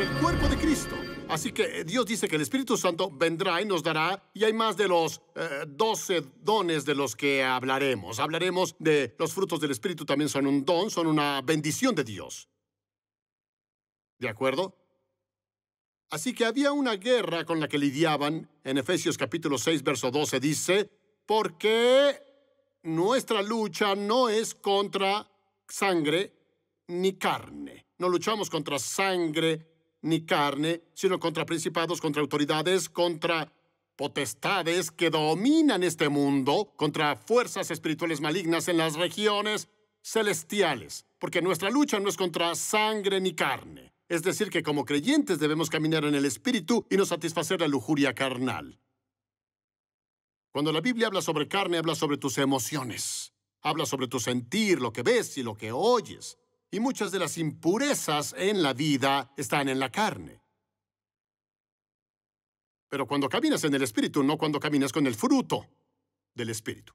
el cuerpo de Cristo. Así que Dios dice que el Espíritu Santo vendrá y nos dará, y hay más de los eh, doce dones de los que hablaremos. Hablaremos de los frutos del Espíritu, también son un don, son una bendición de Dios. ¿De acuerdo? Así que había una guerra con la que lidiaban. En Efesios capítulo 6, verso 12 dice, porque nuestra lucha no es contra sangre ni carne. No luchamos contra sangre ni carne, sino contra principados, contra autoridades, contra potestades que dominan este mundo, contra fuerzas espirituales malignas en las regiones celestiales, porque nuestra lucha no es contra sangre ni carne. Es decir, que como creyentes debemos caminar en el espíritu y no satisfacer la lujuria carnal. Cuando la Biblia habla sobre carne, habla sobre tus emociones. Habla sobre tu sentir, lo que ves y lo que oyes y muchas de las impurezas en la vida están en la carne. Pero cuando caminas en el Espíritu, no cuando caminas con el fruto del Espíritu.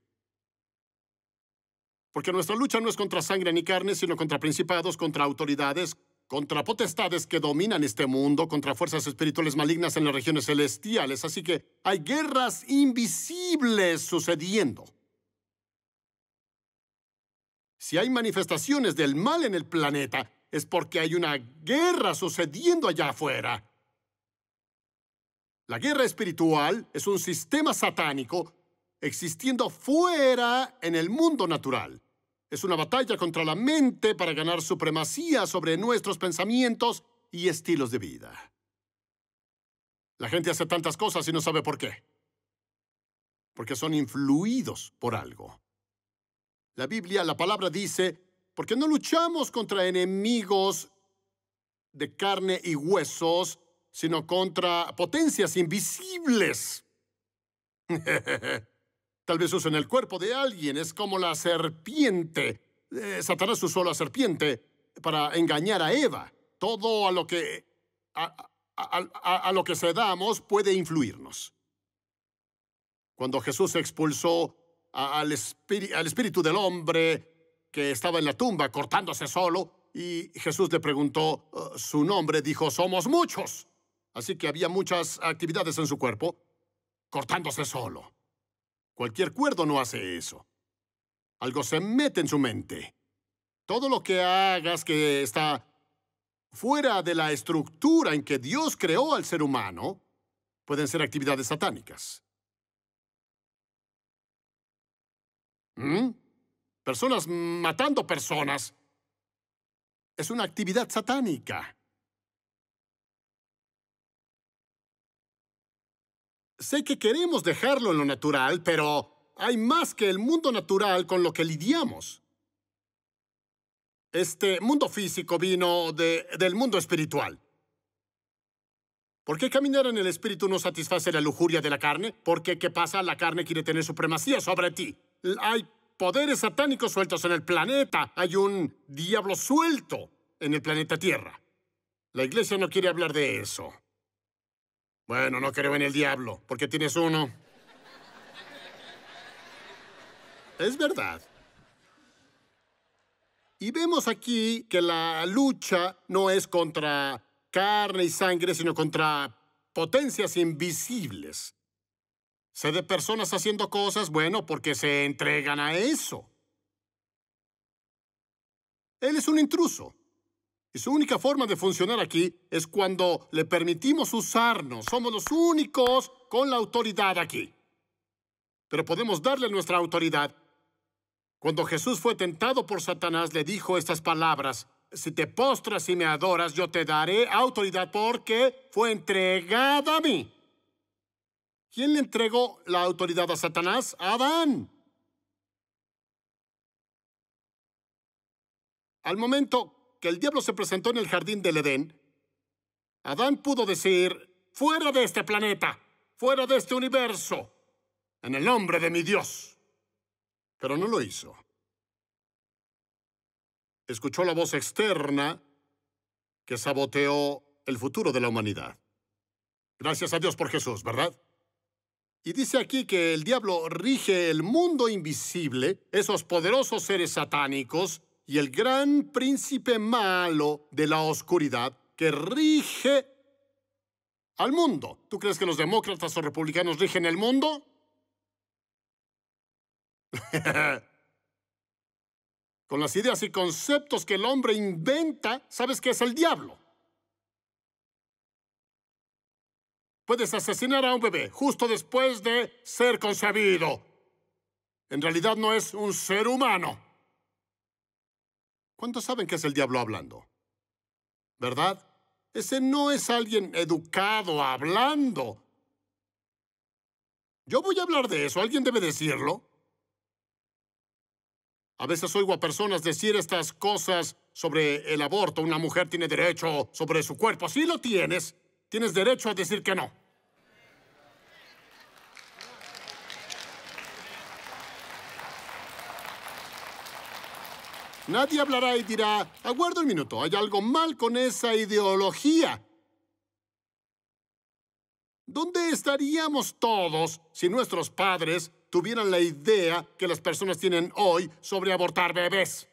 Porque nuestra lucha no es contra sangre ni carne, sino contra principados, contra autoridades, contra potestades que dominan este mundo, contra fuerzas espirituales malignas en las regiones celestiales. Así que hay guerras invisibles sucediendo. Si hay manifestaciones del mal en el planeta, es porque hay una guerra sucediendo allá afuera. La guerra espiritual es un sistema satánico existiendo fuera en el mundo natural. Es una batalla contra la mente para ganar supremacía sobre nuestros pensamientos y estilos de vida. La gente hace tantas cosas y no sabe por qué. Porque son influidos por algo. La Biblia, la palabra dice, porque no luchamos contra enemigos de carne y huesos, sino contra potencias invisibles. Tal vez usen el cuerpo de alguien, es como la serpiente. Eh, Satanás usó la serpiente para engañar a Eva. Todo a lo que, a, lo que se puede influirnos. Cuando Jesús expulsó al, espíritu, del hombre que estaba en la tumba cortándose solo, y Jesús le preguntó eh, su nombre, dijo, somos muchos. Así que había muchas actividades en su cuerpo, cortándose solo. Cualquier cuerdo no hace eso. Algo se mete en su mente. Todo lo que hagas que está fuera de la estructura en que Dios creó al ser humano pueden ser actividades satánicas. ¿Mm? Personas matando personas. Es una actividad satánica. Sé que queremos dejarlo en lo natural, pero hay más que el mundo natural con lo que lidiamos. Este mundo físico vino del mundo espiritual. ¿Por qué caminar en el espíritu no satisface la lujuria de la carne? Porque ¿qué pasa? La carne quiere tener supremacía sobre ti. Hay poderes satánicos sueltos en el planeta. Hay un diablo suelto en el planeta Tierra. La iglesia no quiere hablar de eso. Bueno, no creo en el diablo, porque tienes uno. Es verdad. Y vemos aquí que la lucha no es contra carne y sangre, sino contra potencias invisibles. Se de personas haciendo cosas, bueno, porque se entregan a eso. Él es un intruso. Y su única forma de funcionar aquí es cuando le permitimos usarnos. Somos los únicos con la autoridad aquí. Pero podemos darle nuestra autoridad. Cuando Jesús fue tentado por Satanás, le dijo estas palabras. Si te postras y me adoras, yo te daré autoridad porque fue entregada a mí. ¿Quién le entregó la autoridad a Satanás? Adán. Al momento que el diablo se presentó en el jardín del Edén, Adán pudo decir, fuera de este planeta, fuera de este universo, en el nombre de mi Dios. Pero no lo hizo. Escuchó la voz externa que saboteó el futuro de la humanidad. Gracias a Dios por Jesús, ¿verdad? Y dice aquí que el diablo rige el mundo invisible, esos poderosos seres satánicos y el gran príncipe malo de la oscuridad que rige al mundo. ¿Tú crees que los demócratas o republicanos rigen el mundo? Con las ideas y conceptos que el hombre inventa, sabes que es el diablo. Puedes asesinar a un bebé justo después de ser concebido. En realidad no es un ser humano. ¿Cuántos saben que es el diablo hablando? ¿Verdad? Ese no es alguien educado hablando. Yo voy a hablar de eso. Alguien debe decirlo. A veces oigo a personas decir estas cosas sobre el aborto. Una mujer tiene derecho sobre su cuerpo. Sí lo tienes. Tienes derecho a decir que no. Nadie hablará y dirá, aguarda un minuto, hay algo mal con esa ideología. ¿Dónde estaríamos todos si nuestros padres tuvieran la idea que las personas tienen hoy sobre abortar bebés?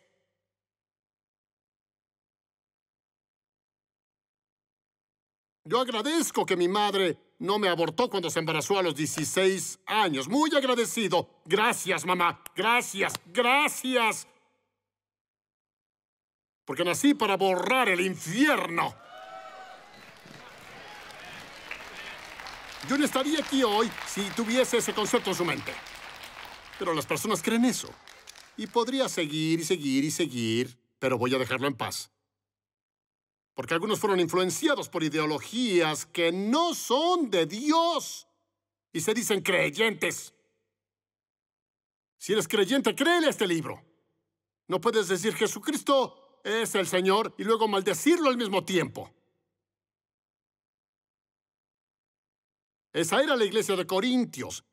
Yo agradezco que mi madre no me abortó cuando se embarazó a los 16 años. Muy agradecido. Gracias, mamá. Gracias, gracias. Porque nací para borrar el infierno. Yo no estaría aquí hoy si tuviese ese concepto en su mente. Pero las personas creen eso. Y podría seguir y seguir y seguir, pero voy a dejarlo en paz. Porque algunos fueron influenciados por ideologías que no son de Dios y se dicen creyentes. Si eres creyente, créele este libro. No puedes decir Jesucristo es el Señor y luego maldecirlo al mismo tiempo. Esa era la iglesia de Corintios.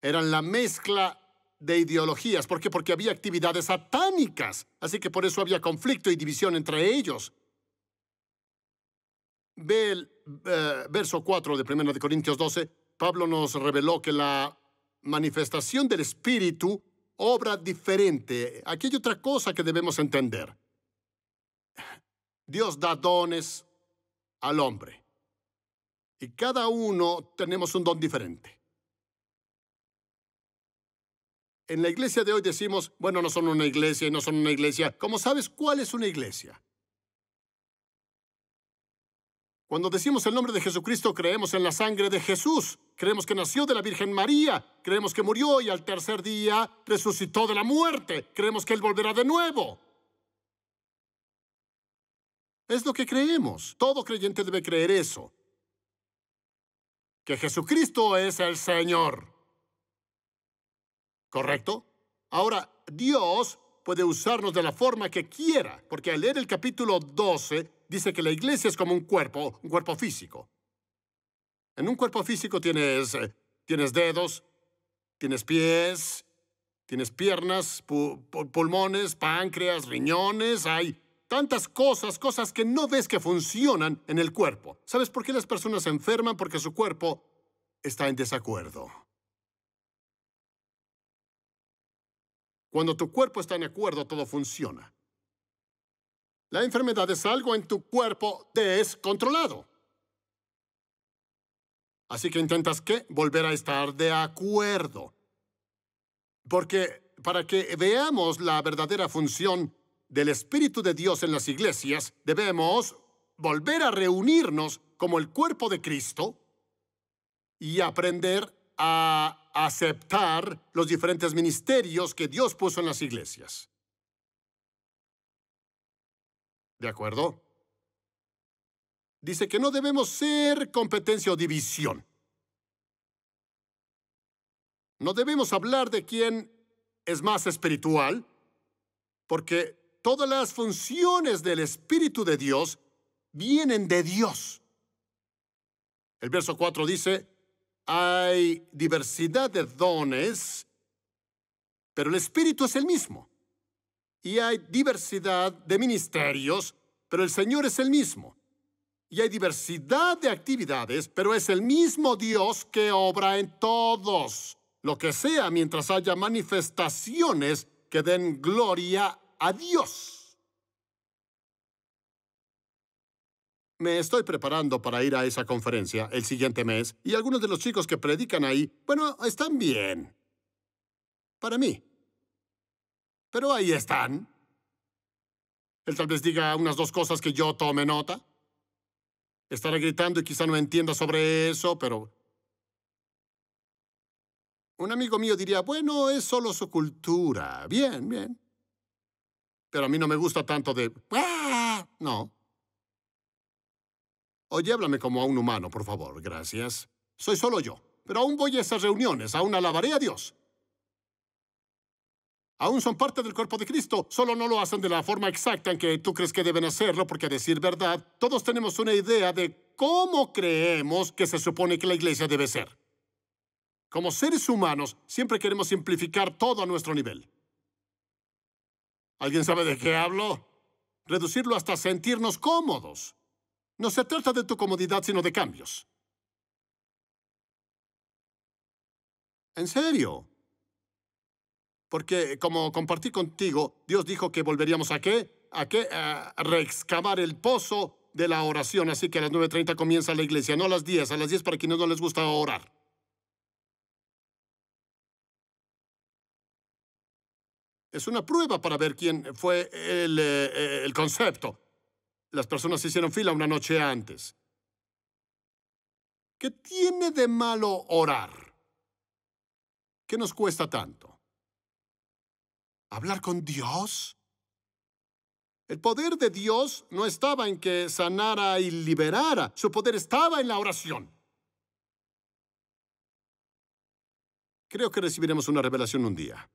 Eran la mezcla de ideologías. ¿Por qué? Porque había actividades satánicas. Así que por eso había conflicto y división entre ellos. Ve el eh, verso 4 de 1 de Corintios 12. Pablo nos reveló que la manifestación del Espíritu obra diferente. Aquí hay otra cosa que debemos entender. Dios da dones al hombre. Y cada uno tenemos un don diferente. En la iglesia de hoy decimos, bueno, no son una iglesia y no son una iglesia. ¿Cómo sabes cuál es una iglesia? Cuando decimos el nombre de Jesucristo, creemos en la sangre de Jesús. Creemos que nació de la Virgen María. Creemos que murió y al tercer día resucitó de la muerte. Creemos que Él volverá de nuevo. Es lo que creemos. Todo creyente debe creer eso. Que Jesucristo es el Señor. ¿Correcto? Ahora, Dios puede usarnos de la forma que quiera, porque al leer el capítulo 12, dice que la iglesia es como un cuerpo, un cuerpo físico. En un cuerpo físico tienes, eh, tienes dedos, tienes pies, tienes piernas, pulmones, páncreas, riñones, hay tantas cosas, cosas que no ves que funcionan en el cuerpo. ¿Sabes por qué las personas se enferman? Porque su cuerpo está en desacuerdo. Cuando tu cuerpo está en acuerdo, todo funciona. La enfermedad es algo en tu cuerpo descontrolado. Así que intentas qué? Volver a estar de acuerdo. Porque para que veamos la verdadera función del Espíritu de Dios en las iglesias, debemos volver a reunirnos como el cuerpo de Cristo y aprender a aceptar los diferentes ministerios que Dios puso en las iglesias. ¿De acuerdo? Dice que no debemos ser competencia o división. No debemos hablar de quién es más espiritual, porque todas las funciones del Espíritu de Dios vienen de Dios. El verso 4 dice, hay diversidad de dones, pero el Espíritu es el mismo y hay diversidad de ministerios, pero el Señor es el mismo. Y hay diversidad de actividades, pero es el mismo Dios que obra en todos, lo que sea mientras haya manifestaciones que den gloria a Dios. Me estoy preparando para ir a esa conferencia el siguiente mes y algunos de los chicos que predican ahí, bueno, están bien. Para mí. Pero ahí están. Él tal vez diga unas dos cosas que yo tome nota. Estará gritando y quizá no entienda sobre eso, pero... Un amigo mío diría, bueno, es solo su cultura. Bien, bien. Pero a mí no me gusta tanto de... Ah, no. Oye, háblame como a un humano, por favor, gracias. Soy solo yo, pero aún voy a esas reuniones, aún alabaré a Dios. Aún son parte del cuerpo de Cristo, solo no lo hacen de la forma exacta en que tú crees que deben hacerlo, porque a decir verdad, todos tenemos una idea de cómo creemos que se supone que la iglesia debe ser. Como seres humanos, siempre queremos simplificar todo a nuestro nivel. ¿Alguien sabe de qué hablo? Reducirlo hasta sentirnos cómodos. No se trata de tu comodidad, sino de cambios. En serio, porque como compartí contigo, Dios dijo que volveríamos a qué? A qué? A reexcavar el pozo de la oración. Así que a las 9.30 comienza la iglesia, no a las 10, a las 10 para quienes no les gusta orar. Es una prueba para ver quién fue el, eh, eh, el concepto. Las personas hicieron fila una noche antes. ¿Qué tiene de malo orar? ¿Qué nos cuesta tanto? ¿Hablar con Dios? El poder de Dios no estaba en que sanara y liberara, su poder estaba en la oración. Creo que recibiremos una revelación un día.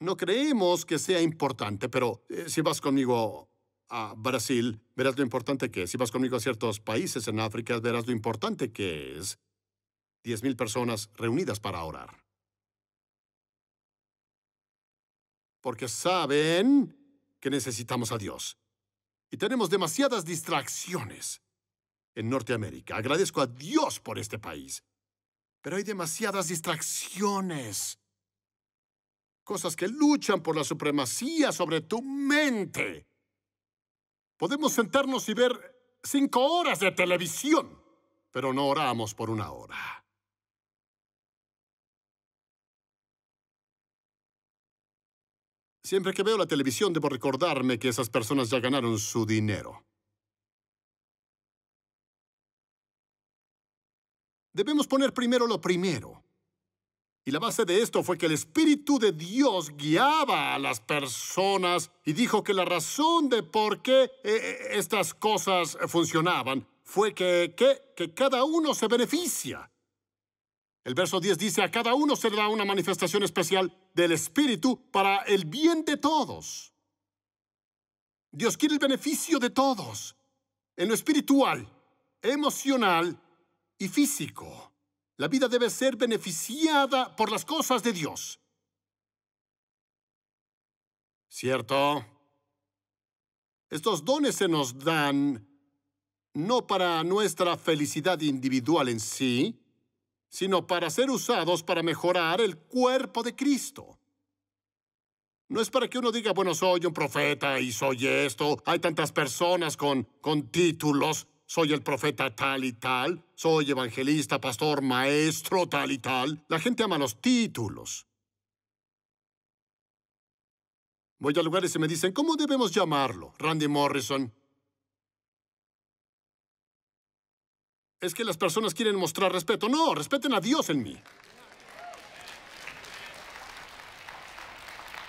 No creemos que sea importante, pero eh, si vas conmigo a Brasil, verás lo importante que es. Si vas conmigo a ciertos países en África, verás lo importante que es. 10.000 personas reunidas para orar. porque saben que necesitamos a Dios. Y tenemos demasiadas distracciones en Norteamérica. Agradezco a Dios por este país. Pero hay demasiadas distracciones. Cosas que luchan por la supremacía sobre tu mente. Podemos sentarnos y ver cinco horas de televisión, pero no oramos por una hora. Siempre que veo la televisión debo recordarme que esas personas ya ganaron su dinero. Debemos poner primero lo primero. Y la base de esto fue que el Espíritu de Dios guiaba a las personas y dijo que la razón de por qué eh, eh, estas cosas funcionaban fue que, que, que cada uno se beneficia. El verso 10 dice, a cada uno se le da una manifestación especial del Espíritu para el bien de todos. Dios quiere el beneficio de todos, en lo espiritual, emocional y físico. La vida debe ser beneficiada por las cosas de Dios. ¿Cierto? Estos dones se nos dan no para nuestra felicidad individual en sí, sino para ser usados para mejorar el cuerpo de Cristo. No es para que uno diga, bueno, soy un profeta y soy esto, hay tantas personas con, con títulos, soy el profeta tal y tal, soy evangelista, pastor, maestro, tal y tal. La gente ama los títulos. Voy a lugares y me dicen, ¿cómo debemos llamarlo? Randy Morrison, es que las personas quieren mostrar respeto. No, respeten a Dios en mí.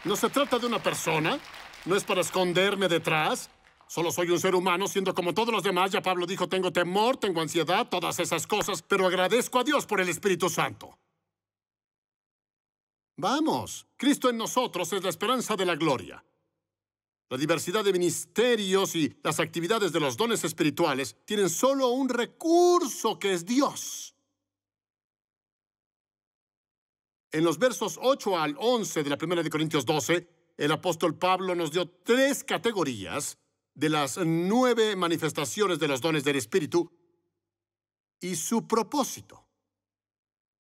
No se trata de una persona, no es para esconderme detrás. Solo soy un ser humano, siendo como todos los demás. Ya Pablo dijo, tengo temor, tengo ansiedad, todas esas cosas, pero agradezco a Dios por el Espíritu Santo. Vamos, Cristo en nosotros es la esperanza de la gloria. La diversidad de ministerios y las actividades de los dones espirituales tienen solo un recurso que es Dios. En los versos 8 al 11 de la primera de Corintios 12, el apóstol Pablo nos dio tres categorías de las nueve manifestaciones de los dones del Espíritu y su propósito.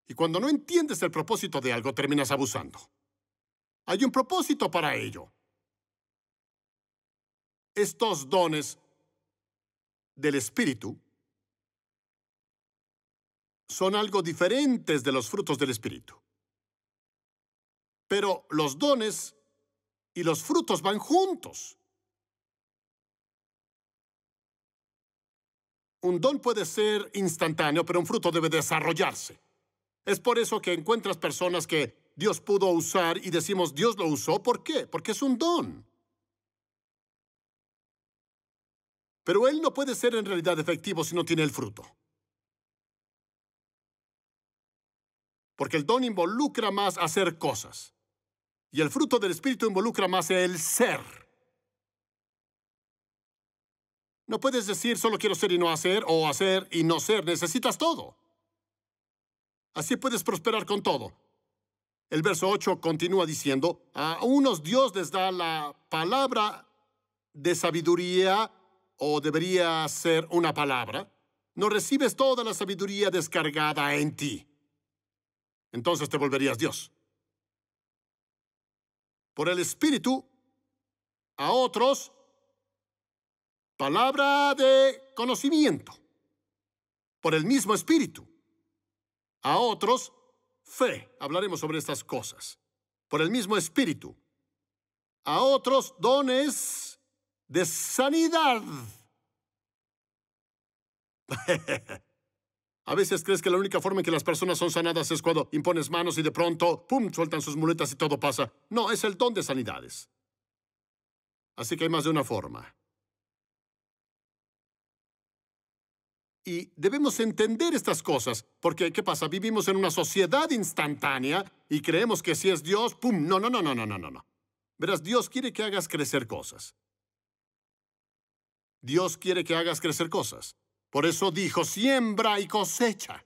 Y cuando no entiendes el propósito de algo, terminas abusando. Hay un propósito para ello estos dones del Espíritu son algo diferentes de los frutos del Espíritu. Pero los dones y los frutos van juntos. Un don puede ser instantáneo, pero un fruto debe desarrollarse. Es por eso que encuentras personas que Dios pudo usar y decimos Dios lo usó. ¿Por qué? Porque es un don. Pero él no puede ser en realidad efectivo si no tiene el fruto. Porque el don involucra más hacer cosas. Y el fruto del Espíritu involucra más el ser. No puedes decir solo quiero ser y no hacer o hacer y no ser. Necesitas todo. Así puedes prosperar con todo. El verso 8 continúa diciendo, a unos Dios les da la palabra de sabiduría o debería ser una palabra, no recibes toda la sabiduría descargada en ti. Entonces te volverías Dios. Por el Espíritu, a otros, palabra de conocimiento. Por el mismo Espíritu, a otros, fe. Hablaremos sobre estas cosas. Por el mismo Espíritu, a otros dones de sanidad. A veces crees que la única forma en que las personas son sanadas es cuando impones manos y de pronto, ¡pum!, sueltan sus muletas y todo pasa. No, es el don de sanidades. Así que hay más de una forma. Y debemos entender estas cosas, porque ¿qué pasa? Vivimos en una sociedad instantánea y creemos que si es Dios, ¡pum! No, no, no, no, no, no, no. Verás, Dios quiere que hagas crecer cosas. Dios quiere que hagas crecer cosas. Por eso dijo, siembra y cosecha.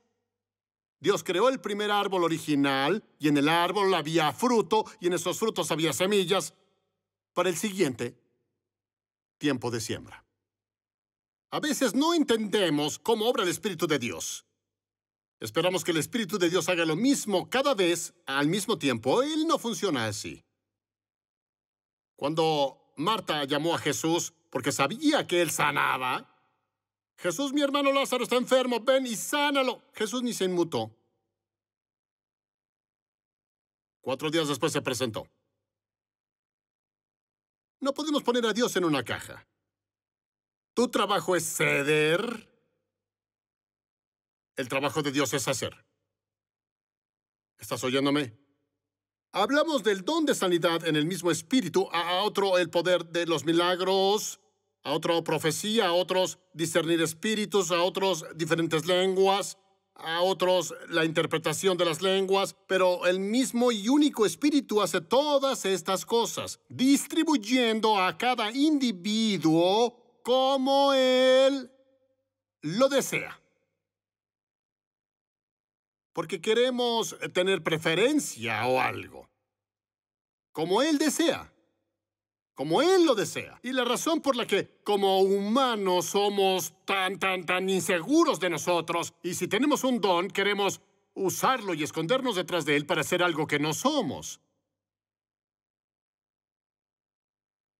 Dios creó el primer árbol original y en el árbol había fruto y en esos frutos había semillas para el siguiente tiempo de siembra. A veces no entendemos cómo obra el Espíritu de Dios. Esperamos que el Espíritu de Dios haga lo mismo cada vez al mismo tiempo. Él no funciona así. Cuando Marta llamó a Jesús, porque sabía que él sanaba. Jesús, mi hermano Lázaro está enfermo, ven y sánalo. Jesús ni se inmutó. Cuatro días después se presentó. No podemos poner a Dios en una caja. Tu trabajo es ceder. El trabajo de Dios es hacer. ¿Estás oyéndome? Hablamos del don de sanidad en el mismo espíritu, a otro el poder de los milagros, a otro profecía, a otros discernir espíritus, a otros diferentes lenguas, a otros la interpretación de las lenguas, pero el mismo y único espíritu hace todas estas cosas, distribuyendo a cada individuo como él lo desea. Porque queremos tener preferencia o algo. Como él desea como Él lo desea. Y la razón por la que, como humanos, somos tan, tan, tan inseguros de nosotros, y si tenemos un don, queremos usarlo y escondernos detrás de Él para hacer algo que no somos.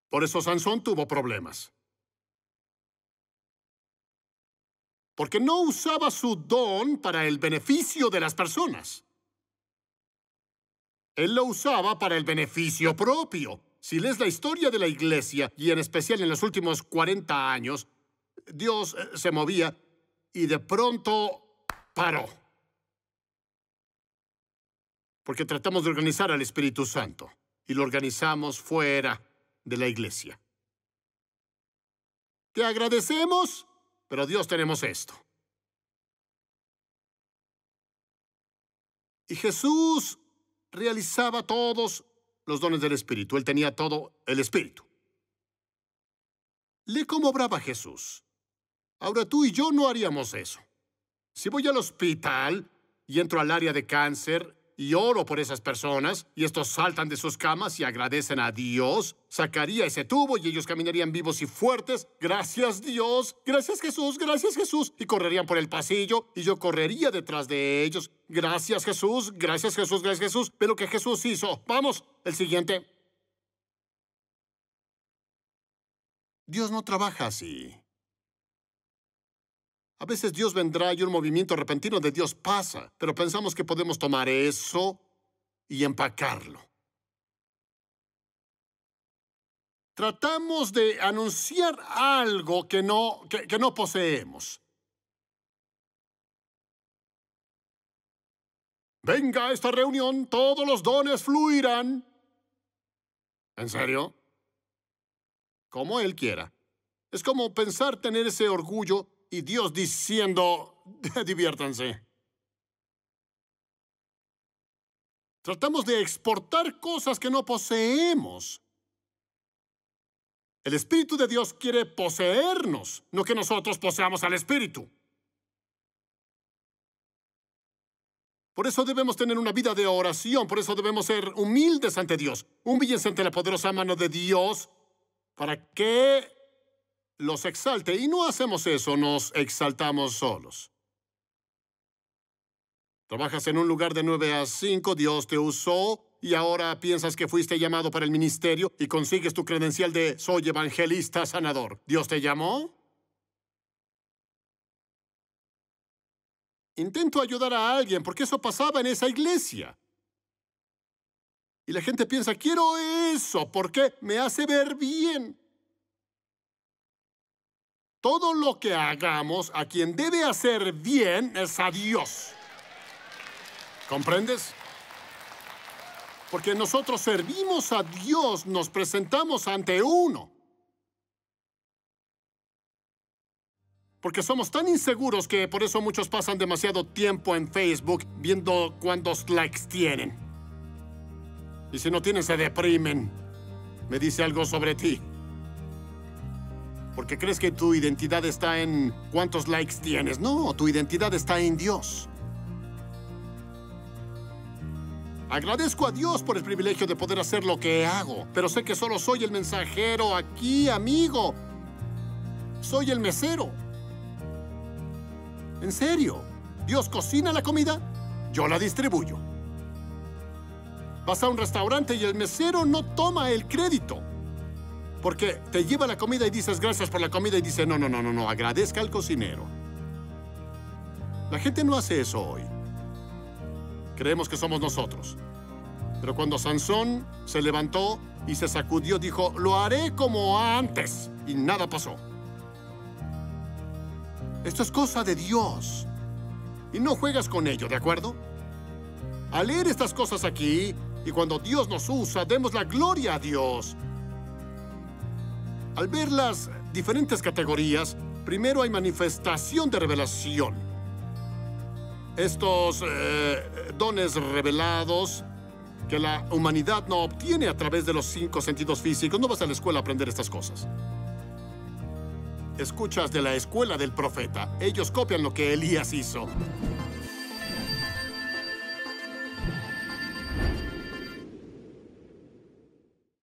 Por eso Sansón tuvo problemas. Porque no usaba su don para el beneficio de las personas. Él lo usaba para el beneficio propio. Si lees la historia de la Iglesia, y en especial en los últimos 40 años, Dios eh, se movía y de pronto paró. Porque tratamos de organizar al Espíritu Santo y lo organizamos fuera de la Iglesia. Te agradecemos, pero Dios tenemos esto. Y Jesús realizaba todos los dones del Espíritu. Él tenía todo el Espíritu. Le cómo obraba Jesús. Ahora tú y yo no haríamos eso. Si voy al hospital y entro al área de cáncer y oro por esas personas, y estos saltan de sus camas y agradecen a Dios, sacaría ese tubo y ellos caminarían vivos y fuertes. Gracias Dios, gracias Jesús, gracias Jesús. Y correrían por el pasillo y yo correría detrás de ellos. Gracias Jesús, gracias Jesús, gracias Jesús. lo que Jesús hizo. Vamos, el siguiente. Dios no trabaja así. A veces Dios vendrá y un movimiento repentino de Dios pasa, pero pensamos que podemos tomar eso y empacarlo. Tratamos de anunciar algo que no, que, no poseemos. Venga a esta reunión, todos los dones fluirán. ¿En serio? Como Él quiera. Es como pensar tener ese orgullo y Dios diciendo, diviértanse. Tratamos de exportar cosas que no poseemos. El Espíritu de Dios quiere poseernos, no que nosotros poseamos al Espíritu. Por eso debemos tener una vida de oración, por eso debemos ser humildes ante Dios, humildes ante la poderosa mano de Dios, para que los exalte. Y no hacemos eso, nos exaltamos solos. Trabajas en un lugar de 9 a 5, Dios te usó, y ahora piensas que fuiste llamado para el ministerio y consigues tu credencial de soy evangelista sanador. ¿Dios te llamó? Intento ayudar a alguien porque eso pasaba en esa iglesia. Y la gente piensa, quiero eso porque me hace ver bien. Todo lo que hagamos, a quien debe hacer bien es a Dios. ¿Comprendes? Porque nosotros servimos a Dios, nos presentamos ante uno. Porque somos tan inseguros que por eso muchos pasan demasiado tiempo en Facebook viendo cuántos likes tienen. Y si no tienen, se deprimen. Me dice algo sobre ti. Porque crees que tu identidad está en cuántos likes tienes. No, tu identidad está en Dios. Agradezco a Dios por el privilegio de poder hacer lo que hago, pero sé que solo soy el mensajero aquí, amigo. Soy el mesero. ¿En serio? ¿Dios cocina la comida? Yo la distribuyo. Vas a un restaurante y el mesero no toma el crédito. Porque te lleva la comida y dices gracias por la comida y dice no, no, no, no, no, agradezca al cocinero. La gente no hace eso hoy. Creemos que somos nosotros. Pero cuando Sansón se levantó y se sacudió, dijo, lo haré como antes. Y nada pasó. Esto es cosa de Dios. Y no juegas con ello, ¿de acuerdo? Al leer estas cosas aquí, y cuando Dios nos usa, demos la gloria a Dios. Al ver las diferentes categorías, primero hay manifestación de revelación. Estos eh, dones revelados que la humanidad no obtiene a través de los cinco sentidos físicos. No vas a la escuela a aprender estas cosas. Escuchas de la escuela del profeta. Ellos copian lo que Elías hizo.